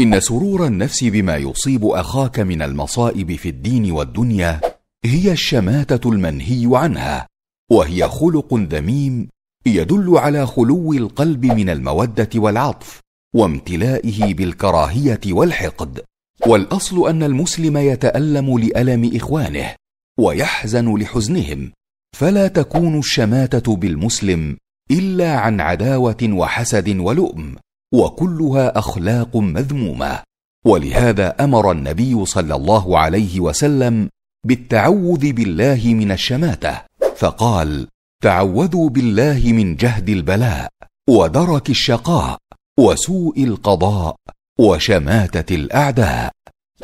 ان سرور النفس بما يصيب اخاك من المصائب في الدين والدنيا هي الشماته المنهي عنها وهي خلق ذميم يدل على خلو القلب من الموده والعطف وامتلائه بالكراهيه والحقد والاصل ان المسلم يتالم لالم اخوانه ويحزن لحزنهم فلا تكون الشماته بالمسلم الا عن عداوه وحسد ولؤم وكلها اخلاق مذمومه ولهذا امر النبي صلى الله عليه وسلم بالتعوذ بالله من الشماته فقال تعوذوا بالله من جهد البلاء ودرك الشقاء وسوء القضاء وشماته الاعداء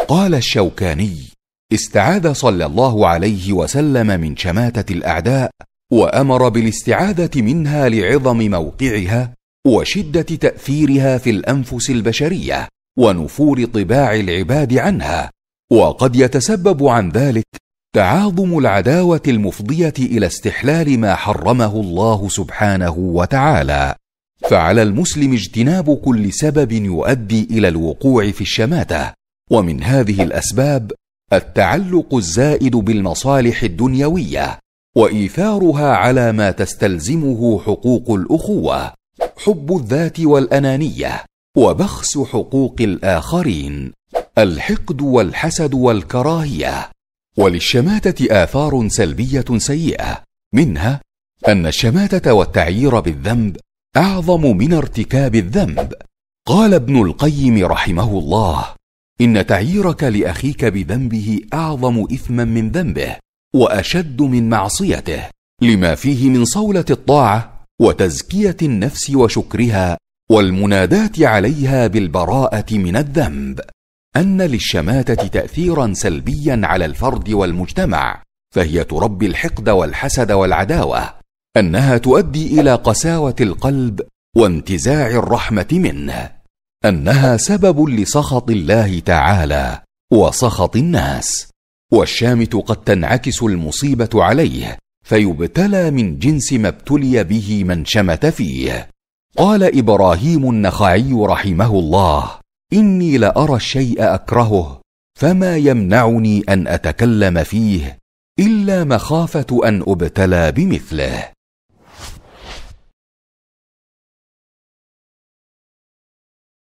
قال الشوكاني استعاذ صلى الله عليه وسلم من شماته الاعداء وامر بالاستعاذه منها لعظم موقعها وشده تاثيرها في الانفس البشريه ونفور طباع العباد عنها وقد يتسبب عن ذلك تعاظم العداوه المفضيه الى استحلال ما حرمه الله سبحانه وتعالى فعلى المسلم اجتناب كل سبب يؤدي الى الوقوع في الشماته ومن هذه الاسباب التعلق الزائد بالمصالح الدنيويه وايثارها على ما تستلزمه حقوق الاخوه حب الذات والانانيه وبخس حقوق الاخرين الحقد والحسد والكراهيه وللشماته اثار سلبيه سيئه منها ان الشماته والتعيير بالذنب اعظم من ارتكاب الذنب قال ابن القيم رحمه الله ان تعييرك لاخيك بذنبه اعظم اثما من ذنبه واشد من معصيته لما فيه من صوله الطاعه وتزكيه النفس وشكرها والمناداه عليها بالبراءه من الذنب ان للشماته تاثيرا سلبيا على الفرد والمجتمع فهي تربي الحقد والحسد والعداوه انها تؤدي الى قساوه القلب وانتزاع الرحمه منه انها سبب لسخط الله تعالى وسخط الناس والشامت قد تنعكس المصيبه عليه فيبتلى من جنس ما ابتلي به من شمت فيه قال ابراهيم النخعي رحمه الله اني لارى الشيء اكرهه فما يمنعني ان اتكلم فيه الا مخافه ان ابتلى بمثله